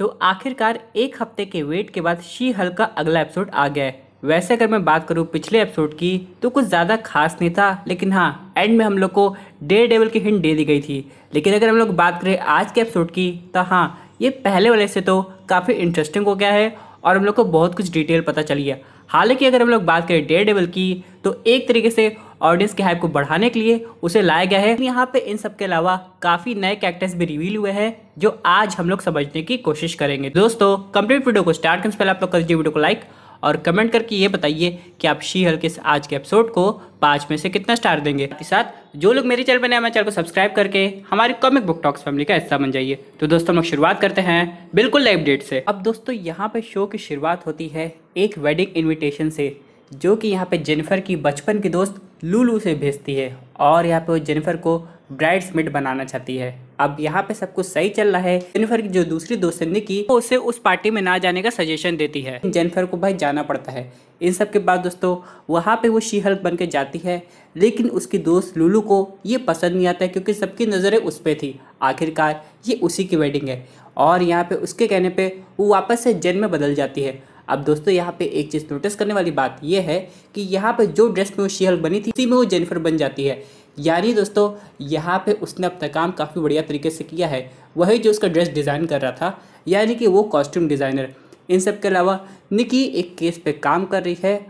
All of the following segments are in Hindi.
तो आखिरकार एक हफ्ते के वेट के बाद शी हल का अगला एपिसोड आ गया है वैसे अगर मैं बात करूँ पिछले एपिसोड की तो कुछ ज़्यादा खास नहीं था लेकिन हाँ एंड में हम लोग को डे डेवल की हिंट दे दी गई थी लेकिन अगर हम लोग बात करें आज के एपिसोड की तो हाँ ये पहले वाले से तो काफ़ी इंटरेस्टिंग हो गया है और हम लोग को बहुत कुछ डिटेल पता चली है हालांकि अगर हम लोग बात करें डे डेवल की तो एक तरीके से ऑडियंस के हाइप को बढ़ाने के लिए उसे लाया गया है यहाँ पे इन सब के अलावा काफ़ी नए कैरेक्टर्स भी रिवील हुए हैं जो आज हम लोग समझने की कोशिश करेंगे दोस्तों कंप्लीट वीडियो को स्टार्ट करने से पहले आप लोग कर दीजिए वीडियो को लाइक और कमेंट करके ये बताइए कि आप शी हल के आज के एपिसोड को पाँच में से कितना स्टार देंगे साथ ही साथ जो लोग मेरे चैनल पर नए हमारे चैनल को सब्सक्राइब करके हमारी कॉमिक बुक टॉक्स फैमिली का हिस्सा बन जाइए तो दोस्तों हम लोग शुरुआत करते हैं बिल्कुल लाइव डेट से अब दोस्तों यहाँ पर शो की शुरुआत होती है एक वेडिंग इन्विटेशन से जो कि यहाँ पे जेनिफर की बचपन की दोस्त लूलू से भेजती है और यहाँ पे वो जेनिफर को ब्राइड्समेड बनाना चाहती है अब यहाँ पे सब कुछ सही चल रहा है जेनिफर की जो दूसरी दोस्त निकी वो उसे उस पार्टी में ना जाने का सजेशन देती है जेनिफर को भाई जाना पड़ता है इन सब के बाद दोस्तों वहाँ पे वो शी हल्क बन के जाती है लेकिन उसकी दोस्त लुलू को ये पसंद नहीं आता है क्योंकि सबकी नज़रें उस पर थी आखिरकार ये उसी की वेडिंग है और यहाँ पे उसके कहने पर वो वापस से जेन में बदल जाती है अब दोस्तों यहाँ पे एक चीज़ नोटिस करने वाली बात यह है कि यहाँ पे जो ड्रेस में वो शीहल बनी थी उसी में वो जेनिफर बन जाती है यानी दोस्तों यहाँ पे उसने अपना काम काफ़ी बढ़िया तरीके से किया है वही जो उसका ड्रेस डिज़ाइन कर रहा था यानी कि वो कॉस्ट्यूम डिज़ाइनर इन सब के अलावा निकी एक केस पे काम कर रही है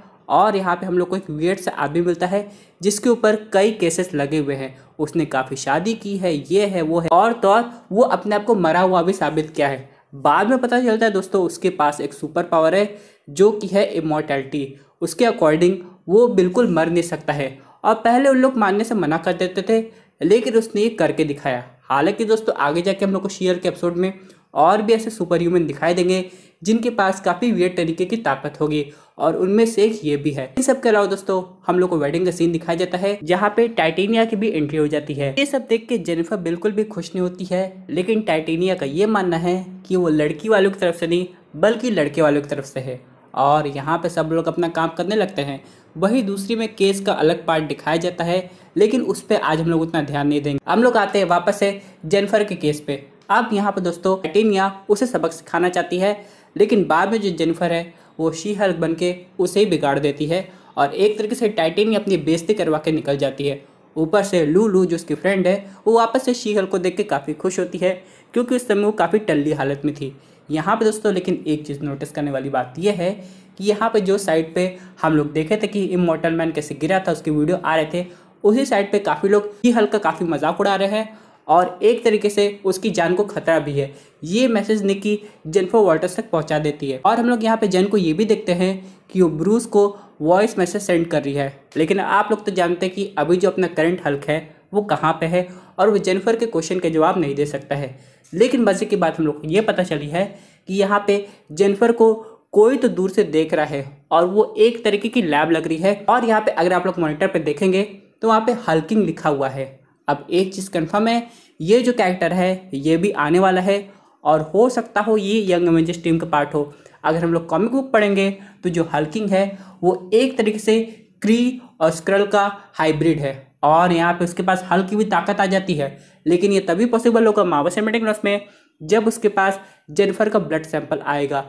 और यहाँ पे हम लोग को एक वियर्ड सा आदमी मिलता है जिसके ऊपर कई केसेस लगे हुए हैं उसने काफ़ी शादी की है ये है वो है और तो और वो अपने आप को मरा हुआ भी साबित किया है बाद में पता चलता है दोस्तों उसके पास एक सुपर पावर है जो कि है इमोर्टैलिटी उसके अकॉर्डिंग वो बिल्कुल मर नहीं सकता है और पहले उन लोग मानने से मना कर देते थे लेकिन उसने ये करके दिखाया हालांकि दोस्तों आगे जाके हम लोग को शेयर के एपिसोड में और भी ऐसे सुपर ह्यूमन दिखाई देंगे जिनके पास काफ़ी वियर तरीके की ताकत होगी और उनमें से एक ये भी है इन सब के अलावा दोस्तों हम लोग को वेडिंग का सीन दिखाया जाता है जहाँ पे टाइटेनिया की भी एंट्री हो जाती है ये सब देख के जेनिफर बिल्कुल भी खुश नहीं होती है लेकिन टाइटेनिया का ये मानना है कि वो लड़की वालों की तरफ से नहीं बल्कि लड़के वालों की तरफ से है और यहाँ पे सब लोग अपना काम करने लगते हैं वही दूसरी में केस का अलग पार्ट दिखाया जाता है लेकिन उस पर आज हम लोग उतना ध्यान नहीं देंगे हम लोग आते हैं वापस है जेनफर के केस पे अब यहाँ पर दोस्तों टाइटेनिया उसे सबक सिखाना चाहती है लेकिन बाद में जो जेनिफर है वो शी हल्क बन के उसे ही बिगाड़ देती है और एक तरीके से टाइटेनी अपनी बेजती करवा के निकल जाती है ऊपर से लू लू जो उसकी फ्रेंड है वो वापस से शी हल्क को देख के काफ़ी खुश होती है क्योंकि उस समय वो काफ़ी टल्ली हालत में थी यहाँ पर दोस्तों लेकिन एक चीज़ नोटिस करने वाली बात यह है कि यहाँ पर जो साइड पर हम लोग देखे थे कि इमोटल मैन कैसे गिरा था उसकी वीडियो आ रहे थे उसी साइड पर काफ़ी लोग शी हल्क का काफ़ी मजाक उड़ा रहे हैं और एक तरीके से उसकी जान को खतरा भी है ये मैसेज निकी जेनफर वॉल्टर्स तक पहुंचा देती है और हम लोग यहाँ पे जेन को ये भी देखते हैं कि वो ब्रूस को वॉइस मैसेज सेंड कर रही है लेकिन आप लोग तो जानते हैं कि अभी जो अपना करंट हल्क है वो कहाँ पे है और वो जेनफर के क्वेश्चन के जवाब नहीं दे सकता है लेकिन मज़े की बात हम लोग को ये पता चली है कि यहाँ पे जेनफर को कोई तो दूर से देख रहा है और वो एक तरीके की लैब लग रही है और यहाँ पे अगर आप लोग मॉनिटर पे देखेंगे तो वहाँ पे हल्किंग लिखा हुआ है अब एक चीज़ कन्फर्म है ये जो कैरेक्टर है ये भी आने वाला है और हो सकता हो ये यंग एवेंजर्स टीम का पार्ट हो अगर हम लोग कॉमिक बुक पढ़ेंगे तो जो हल्किंग है वो एक तरीके से क्री और स्क्रल का हाइब्रिड है और यहाँ पे उसके पास हल्की भी ताकत आ जाती है लेकिन ये तभी पॉसिबल होगा मावा सेमेटिक नर्स में जब उसके पास जेनिफर का ब्लड सैंपल आएगा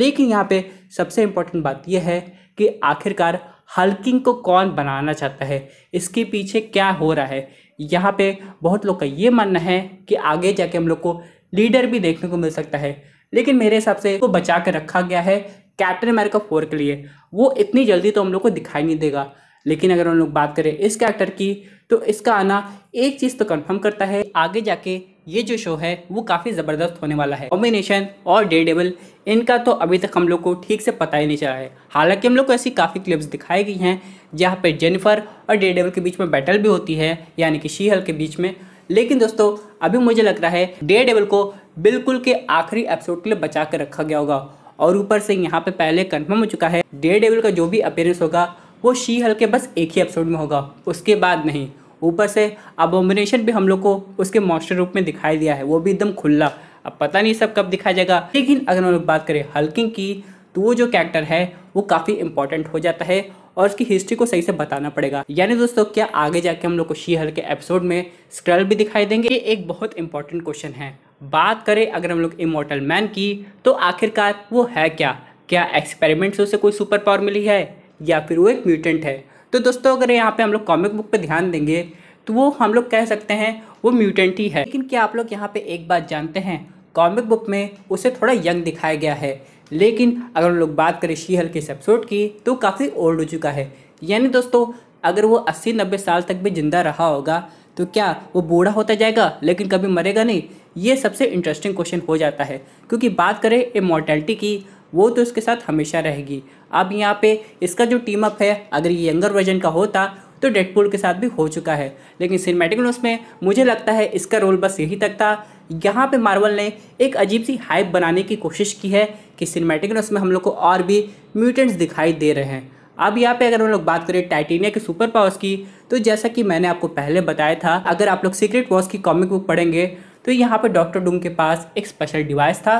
लेकिन यहाँ पे सबसे इम्पोर्टेंट बात यह है कि आखिरकार हल्किंग को कौन बनाना चाहता है इसके पीछे क्या हो रहा है यहाँ पे बहुत लोग का ये मानना है कि आगे जाके हम लोग को लीडर भी देखने को मिल सकता है लेकिन मेरे हिसाब से इसको बचा कर रखा गया है कैप्टन अमेरिका फोर के लिए वो इतनी जल्दी तो हम लोग को दिखाई नहीं देगा लेकिन अगर हम लोग बात करें इस कैरेक्टर की तो इसका आना एक चीज़ तो कंफर्म करता है आगे जाके ये जो शो है वो काफ़ी ज़बरदस्त होने वाला है कॉम्बिनेशन और डे डेबल इनका तो अभी तक हम लोग को ठीक से पता ही नहीं चला है हालांकि हम लोग को ऐसी काफ़ी क्लिप्स दिखाई गई हैं जहाँ पे जेनिफर और डे डेबल के बीच में बैटल भी होती है यानी कि शीहल के बीच में लेकिन दोस्तों अभी मुझे लग रहा है डे डेबल को बिल्कुल के आखिरी एपिसोड के लिए बचा कर रखा गया होगा और ऊपर से यहाँ पे पहले कन्फर्म हो चुका है डे डेबल का जो भी अपेयरेंस होगा वो शी हल के बस एक ही एपिसोड में होगा उसके बाद नहीं ऊपर से अबोमिनेशन भी हम लोग को उसके मॉस्टर रूप में दिखाई दिया है वो भी एकदम खुला अब पता नहीं सब कब दिखाया जाएगा लेकिन अगर हम लोग बात करें हल्किंग की तो वो जो कैरेक्टर है वो काफ़ी इंपॉर्टेंट हो जाता है और उसकी हिस्ट्री को सही से बताना पड़ेगा यानी दोस्तों क्या आगे जाके हम लोग को शी हल के एपिसोड में स्क्रल भी दिखाई देंगे ये एक बहुत इंपॉर्टेंट क्वेश्चन है बात करें अगर हम लोग इमोटल मैन की तो आखिरकार वो है क्या क्या एक्सपेरिमेंट से उसे कोई सुपर पावर मिली है या फिर वो एक म्यूटेंट है तो दोस्तों अगर यहाँ पे हम लोग कॉमिक बुक पे ध्यान देंगे तो वो हम लोग कह सकते हैं वो म्यूटेंट ही है लेकिन क्या आप लोग यहाँ पे एक बात जानते हैं कॉमिक बुक में उसे थोड़ा यंग दिखाया गया है लेकिन अगर हम लोग बात करें शी हल के एपिसोड की तो काफ़ी ओल्ड हो चुका है यानी दोस्तों अगर वो अस्सी नब्बे साल तक भी ज़िंदा रहा होगा तो क्या वो बूढ़ा होता जाएगा लेकिन कभी मरेगा नहीं ये सबसे इंटरेस्टिंग क्वेश्चन हो जाता है क्योंकि बात करें इमोर्टैलिटी की वो तो इसके साथ हमेशा रहेगी अब यहाँ पे इसका जो टीम अप है अगर ये यंगर वर्जन का होता तो डेडपुल के साथ भी हो चुका है लेकिन सिनेमेटिक न्यूज़ में मुझे लगता है इसका रोल बस यही तक था यहाँ पे मार्वल ने एक अजीब सी हाइप बनाने की कोशिश की है कि सिनेमेटिक न्यूज़ में हम लोग को और भी म्यूटेंट्स दिखाई दे रहे हैं अब यहाँ पे अगर हम लोग बात करें टाइटेनिया के सुपर पावर्स की तो जैसा कि मैंने आपको पहले बताया था अगर आप लोग सीक्रेट वॉर्स की कॉमिक बुक पढ़ेंगे तो यहाँ पर डॉक्टर डूम के पास एक स्पेशल डिवाइस था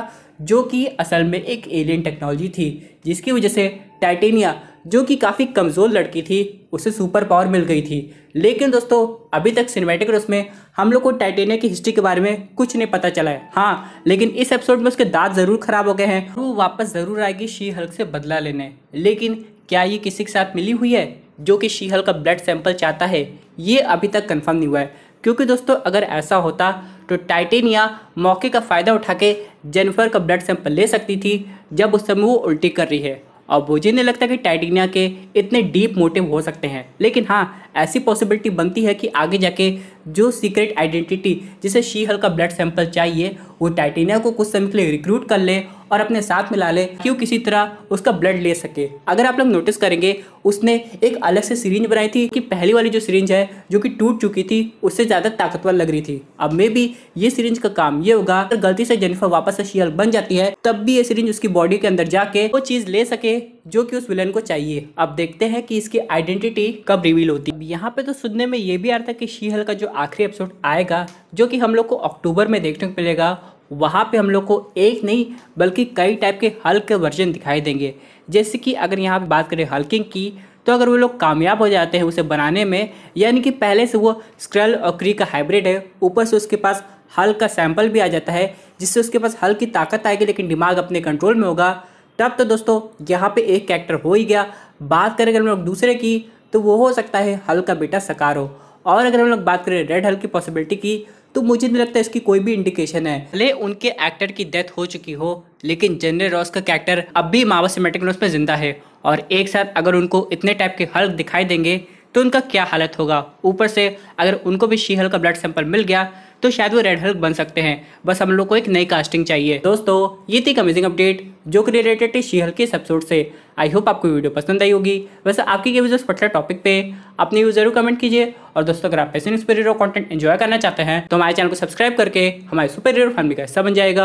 जो कि असल में एक एलियन टेक्नोलॉजी थी जिसकी वजह से टाइटेनिया जो कि काफ़ी कमज़ोर लड़की थी उसे सुपर पावर मिल गई थी लेकिन दोस्तों अभी तक सिनेमेटिक रोस में हम लोग को टाइटेनिया की हिस्ट्री के बारे में कुछ नहीं पता चला है हाँ लेकिन इस एपिसोड में उसके दांत ज़रूर ख़राब हो गए हैं वो वापस ज़रूर आएगी शी हल्क से बदला लेने लेकिन क्या ये किसी के साथ मिली हुई है जो कि शी हल्क का ब्लड सैंपल चाहता है ये अभी तक कन्फर्म नहीं हुआ है क्योंकि दोस्तों अगर ऐसा होता तो टाइटेनिया मौके का फ़ायदा उठा के जेनिफर का ब्लड सैंपल ले सकती थी जब उस समय वो उल्टी कर रही है और मुझे नहीं लगता कि टाइटेनिया के इतने डीप मोटिव हो सकते हैं लेकिन हाँ ऐसी पॉसिबिलिटी बनती है कि आगे जाके जो सीक्रेट आइडेंटिटी जिसे शी हल का ब्लड सैंपल चाहिए वो टाइटेनिया को कुछ समय के लिए रिक्रूट कर ले और अपने साथ मिला ले कि वो किसी तरह उसका ब्लड ले सके अगर आप लोग नोटिस करेंगे उसने एक अलग से सीरीज बनाई थी कि पहली वाली जो सीरीज है जो कि टूट चुकी थी उससे ज़्यादा ताकतवर लग रही थी अब मे भी ये सीरीज का काम ये होगा अगर गलती से जेनिफर वापस से शीयल बन जाती है तब भी ये सीरीज उसकी बॉडी के अंदर जाके वो चीज़ ले सके जो कि उस विलन को चाहिए अब देखते हैं कि इसकी आइडेंटिटी कब रिवील होती है यहाँ पे तो सुनने में ये भी आ रहा था कि शीहल का जो आखिरी एपिसोड आएगा जो कि हम लोग को अक्टूबर में देखने को मिलेगा वहाँ पे हम लोग को एक नहीं बल्कि कई टाइप के हल्क वर्जन दिखाई देंगे जैसे कि अगर यहाँ पे बात करें हल्किंग की तो अगर वो लोग कामयाब हो जाते हैं उसे बनाने में यानी कि पहले से वो स्क्रल और क्री का हाइब्रिड है ऊपर से उसके पास हल का सैंपल भी आ जाता है जिससे उसके पास हल की ताकत आएगी लेकिन दिमाग अपने कंट्रोल में होगा तब तो दोस्तों यहाँ पे एक कैरेक्टर हो ही गया बात करें अगर हम लोग दूसरे की तो वो हो सकता है हल का बेटा सकार और अगर हम लोग बात करें रेड हल की पॉसिबिलिटी की तो मुझे नहीं लगता इसकी कोई भी इंडिकेशन है भले उनके एक्टर की डेथ हो चुकी हो लेकिन जनरल रॉस का कैरेक्टर अब भी मावा सिमेटिक में ज़िंदा है और एक साथ अगर उनको इतने टाइप के हल्क दिखाई देंगे तो उनका क्या हालत होगा ऊपर से अगर उनको भी शी का ब्लड सैंपल मिल गया तो शायद वो रेड हल्क बन सकते हैं बस हम लोग को एक नई कास्टिंग चाहिए दोस्तों ये थी एक अमेजिंग अपडेट जो कि रिलेटेड थी शी हल्के के एपिसोड से आई होप आपको वीडियो पसंद आई होगी वैसे आपकी के वीडियो पर्टिकुलर टॉपिक पे अपनी व्यूज जरूर कमेंट कीजिए और दोस्तों अगर आप ऐसे सुपर हीरो कॉन्टेंट इन्जॉय करना चाहते हैं तो हमारे चैनल को सब्सक्राइब करके हमारे सुपर हीरो फैमिली का हिस्सा बन जाएगा